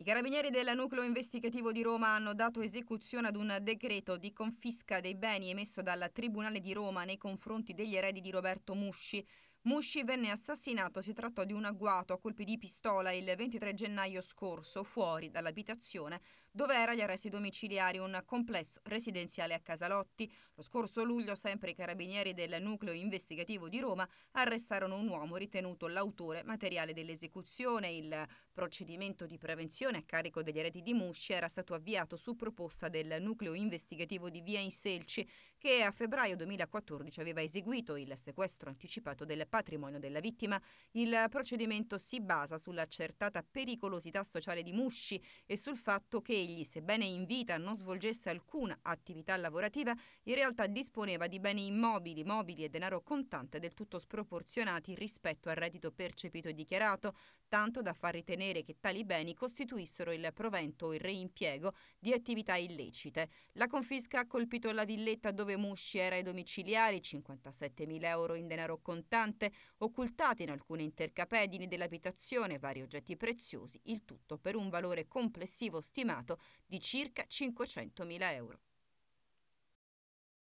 I carabinieri del nucleo investigativo di Roma hanno dato esecuzione ad un decreto di confisca dei beni emesso dal Tribunale di Roma nei confronti degli eredi di Roberto Musci. Mushi venne assassinato, si trattò di un agguato a colpi di pistola il 23 gennaio scorso fuori dall'abitazione dove era gli arresti domiciliari un complesso residenziale a Casalotti. Lo scorso luglio sempre i carabinieri del nucleo investigativo di Roma arrestarono un uomo ritenuto l'autore materiale dell'esecuzione. Il procedimento di prevenzione a carico degli eredi di Musci era stato avviato su proposta del nucleo investigativo di Via Inselci che a febbraio 2014 aveva eseguito il sequestro anticipato del patrimonio della vittima. Il procedimento si basa sull'accertata pericolosità sociale di Musci e sul fatto che egli, sebbene in vita non svolgesse alcuna attività lavorativa, in realtà disponeva di beni immobili, mobili e denaro contante del tutto sproporzionati rispetto al reddito percepito e dichiarato, tanto da far ritenere che tali beni costituissero il provento o il reimpiego di attività illecite. La confisca ha colpito la villetta dove 9 musci aerei domiciliari, 57.000 euro in denaro contante, occultati in alcune intercapedini dell'abitazione, vari oggetti preziosi, il tutto per un valore complessivo stimato di circa 500.000 euro.